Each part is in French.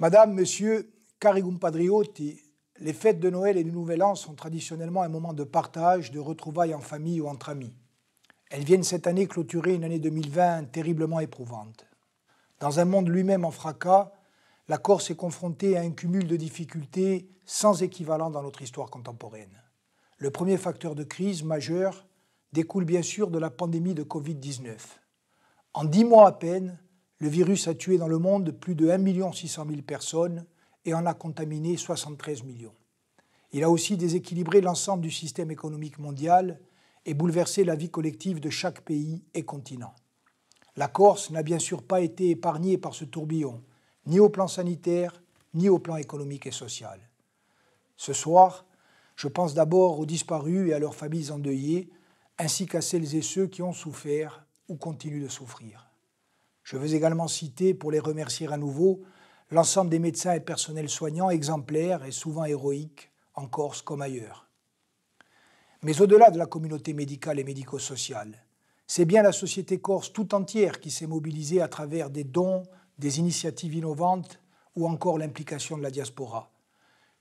Madame, Monsieur, Carigum les fêtes de Noël et du Nouvel An sont traditionnellement un moment de partage, de retrouvailles en famille ou entre amis. Elles viennent cette année clôturer une année 2020 terriblement éprouvante. Dans un monde lui-même en fracas, la Corse est confrontée à un cumul de difficultés sans équivalent dans notre histoire contemporaine. Le premier facteur de crise majeur découle bien sûr de la pandémie de Covid-19. En dix mois à peine, le virus a tué dans le monde plus de 1 600 000 personnes et en a contaminé 73 millions. Il a aussi déséquilibré l'ensemble du système économique mondial et bouleversé la vie collective de chaque pays et continent. La Corse n'a bien sûr pas été épargnée par ce tourbillon, ni au plan sanitaire, ni au plan économique et social. Ce soir, je pense d'abord aux disparus et à leurs familles endeuillées, ainsi qu'à celles et ceux qui ont souffert ou continuent de souffrir. Je veux également citer, pour les remercier à nouveau, l'ensemble des médecins et personnels soignants exemplaires et souvent héroïques en Corse comme ailleurs. Mais au-delà de la communauté médicale et médico-sociale, c'est bien la société corse tout entière qui s'est mobilisée à travers des dons, des initiatives innovantes ou encore l'implication de la diaspora.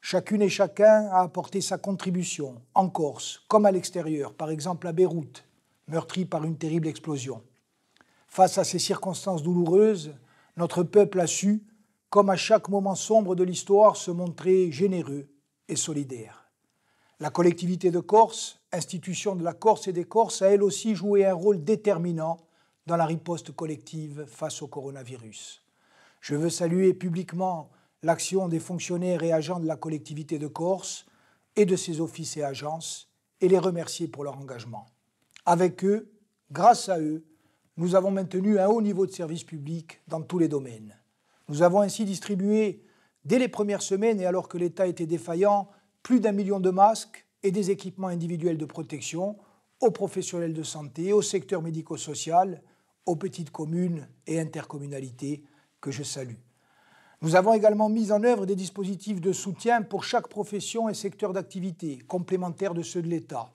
Chacune et chacun a apporté sa contribution, en Corse comme à l'extérieur, par exemple à Beyrouth, meurtrie par une terrible explosion, Face à ces circonstances douloureuses, notre peuple a su, comme à chaque moment sombre de l'histoire, se montrer généreux et solidaire. La collectivité de Corse, institution de la Corse et des Corses, a elle aussi joué un rôle déterminant dans la riposte collective face au coronavirus. Je veux saluer publiquement l'action des fonctionnaires et agents de la collectivité de Corse et de ses offices et agences et les remercier pour leur engagement. Avec eux, grâce à eux, nous avons maintenu un haut niveau de service public dans tous les domaines. Nous avons ainsi distribué, dès les premières semaines et alors que l'État était défaillant, plus d'un million de masques et des équipements individuels de protection aux professionnels de santé, au secteur médico-social, aux petites communes et intercommunalités que je salue. Nous avons également mis en œuvre des dispositifs de soutien pour chaque profession et secteur d'activité, complémentaires de ceux de l'État,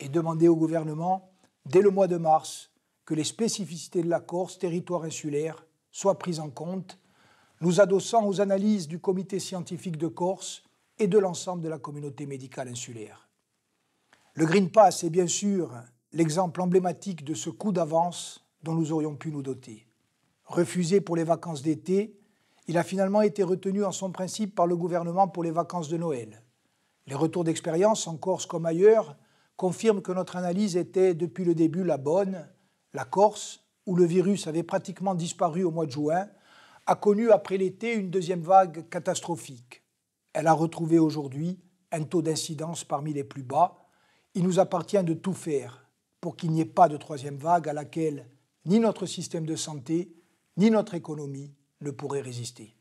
et demandé au gouvernement, dès le mois de mars, que les spécificités de la Corse, territoire insulaire, soient prises en compte, nous adossant aux analyses du comité scientifique de Corse et de l'ensemble de la communauté médicale insulaire. Le Green Pass est bien sûr l'exemple emblématique de ce coup d'avance dont nous aurions pu nous doter. Refusé pour les vacances d'été, il a finalement été retenu en son principe par le gouvernement pour les vacances de Noël. Les retours d'expérience en Corse comme ailleurs confirment que notre analyse était depuis le début la bonne la Corse, où le virus avait pratiquement disparu au mois de juin, a connu après l'été une deuxième vague catastrophique. Elle a retrouvé aujourd'hui un taux d'incidence parmi les plus bas. Il nous appartient de tout faire pour qu'il n'y ait pas de troisième vague à laquelle ni notre système de santé, ni notre économie ne pourraient résister.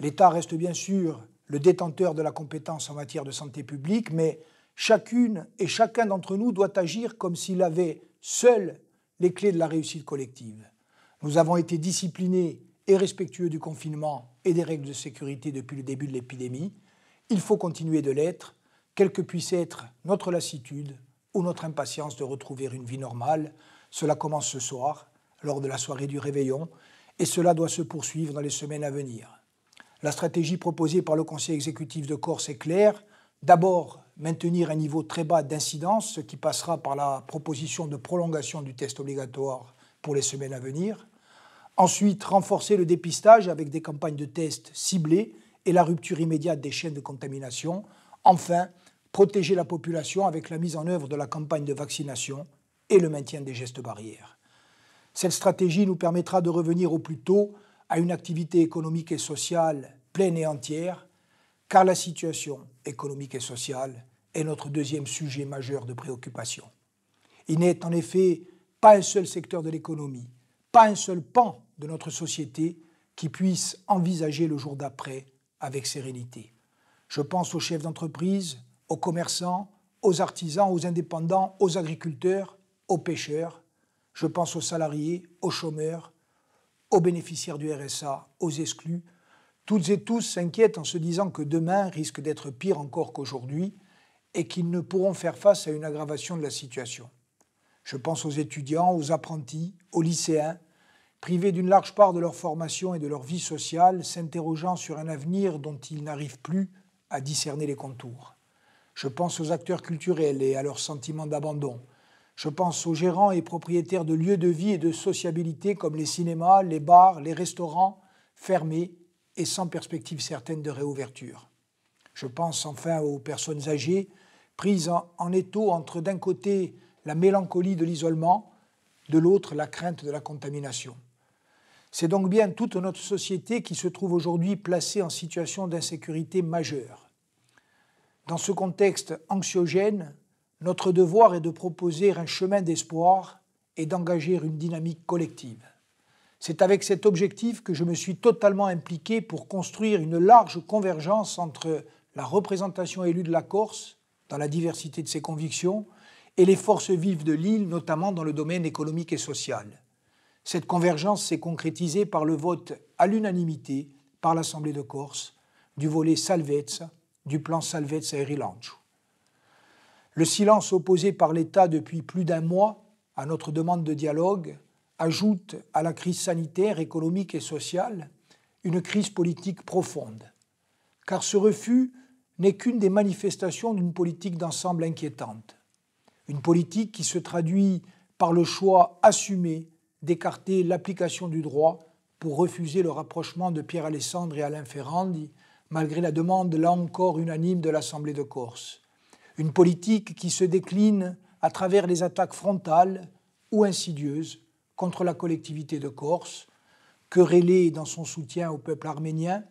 L'État reste bien sûr le détenteur de la compétence en matière de santé publique, mais chacune et chacun d'entre nous doit agir comme s'il avait seul les clés de la réussite collective. Nous avons été disciplinés et respectueux du confinement et des règles de sécurité depuis le début de l'épidémie. Il faut continuer de l'être, quelle que puisse être notre lassitude ou notre impatience de retrouver une vie normale. Cela commence ce soir, lors de la soirée du réveillon, et cela doit se poursuivre dans les semaines à venir. La stratégie proposée par le Conseil exécutif de Corse est claire. D'abord, maintenir un niveau très bas d'incidence, ce qui passera par la proposition de prolongation du test obligatoire pour les semaines à venir. Ensuite, renforcer le dépistage avec des campagnes de tests ciblées et la rupture immédiate des chaînes de contamination. Enfin, protéger la population avec la mise en œuvre de la campagne de vaccination et le maintien des gestes barrières. Cette stratégie nous permettra de revenir au plus tôt à une activité économique et sociale pleine et entière, car la situation économique et sociale est notre deuxième sujet majeur de préoccupation. Il n'est en effet pas un seul secteur de l'économie, pas un seul pan de notre société qui puisse envisager le jour d'après avec sérénité. Je pense aux chefs d'entreprise, aux commerçants, aux artisans, aux indépendants, aux agriculteurs, aux pêcheurs. Je pense aux salariés, aux chômeurs, aux bénéficiaires du RSA, aux exclus, toutes et tous s'inquiètent en se disant que demain risque d'être pire encore qu'aujourd'hui et qu'ils ne pourront faire face à une aggravation de la situation. Je pense aux étudiants, aux apprentis, aux lycéens, privés d'une large part de leur formation et de leur vie sociale, s'interrogeant sur un avenir dont ils n'arrivent plus à discerner les contours. Je pense aux acteurs culturels et à leur sentiment d'abandon. Je pense aux gérants et propriétaires de lieux de vie et de sociabilité comme les cinémas, les bars, les restaurants, fermés et sans perspective certaine de réouverture. Je pense enfin aux personnes âgées, prises en, étau entre d'un côté la mélancolie de l'isolement, de l'autre la crainte de la contamination. C'est donc bien toute notre société qui se trouve aujourd'hui placée en situation d'insécurité majeure. Dans ce contexte anxiogène, notre devoir est de proposer un chemin d'espoir et d'engager une dynamique collective. C'est avec cet objectif que je me suis totalement impliqué pour construire une large convergence entre la représentation élue de la Corse, dans la diversité de ses convictions, et les forces vives de l'île, notamment dans le domaine économique et social. Cette convergence s'est concrétisée par le vote à l'unanimité par l'Assemblée de Corse du volet Salvezza du plan Salvezza à Le silence opposé par l'État depuis plus d'un mois à notre demande de dialogue ajoute à la crise sanitaire, économique et sociale une crise politique profonde, car ce refus n'est qu'une des manifestations d'une politique d'ensemble inquiétante, une politique qui se traduit par le choix assumé d'écarter l'application du droit pour refuser le rapprochement de Pierre Alessandre et Alain Ferrandi, malgré la demande, là encore unanime, de l'Assemblée de Corse. Une politique qui se décline à travers les attaques frontales ou insidieuses contre la collectivité de Corse, querellé dans son soutien au peuple arménien,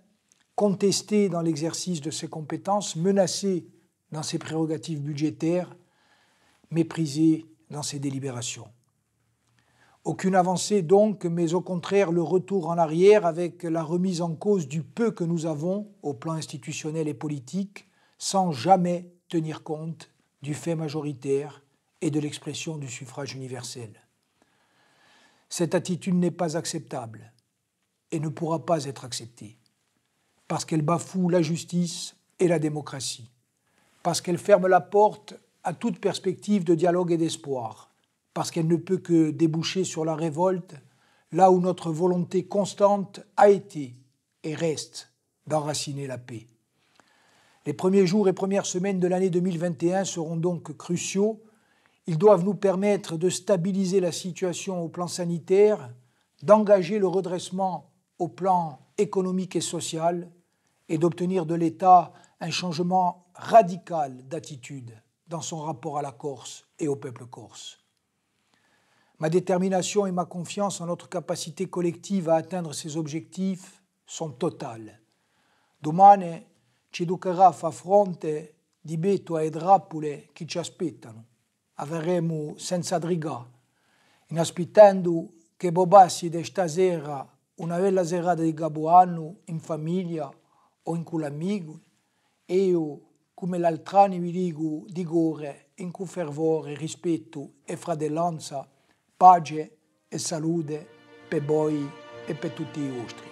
contesté dans l'exercice de ses compétences, menacé dans ses prérogatives budgétaires, méprisé dans ses délibérations. Aucune avancée donc, mais au contraire le retour en arrière avec la remise en cause du peu que nous avons au plan institutionnel et politique, sans jamais tenir compte du fait majoritaire et de l'expression du suffrage universel. Cette attitude n'est pas acceptable et ne pourra pas être acceptée, parce qu'elle bafoue la justice et la démocratie, parce qu'elle ferme la porte à toute perspective de dialogue et d'espoir, parce qu'elle ne peut que déboucher sur la révolte, là où notre volonté constante a été et reste d'enraciner la paix. Les premiers jours et premières semaines de l'année 2021 seront donc cruciaux ils doivent nous permettre de stabiliser la situation au plan sanitaire, d'engager le redressement au plan économique et social et d'obtenir de l'État un changement radical d'attitude dans son rapport à la Corse et au peuple corse. Ma détermination et ma confiance en notre capacité collective à atteindre ces objectifs sont totales. Domani ci fronte di e ci avremo senza drigà, inaspettando che bobassi di stasera una bella serata di Capodanno in famiglia o in amico, io, come l'altrani vi dico di gore, in cui fervore, rispetto e fratellanza, pace e salute per voi e per tutti i vostri.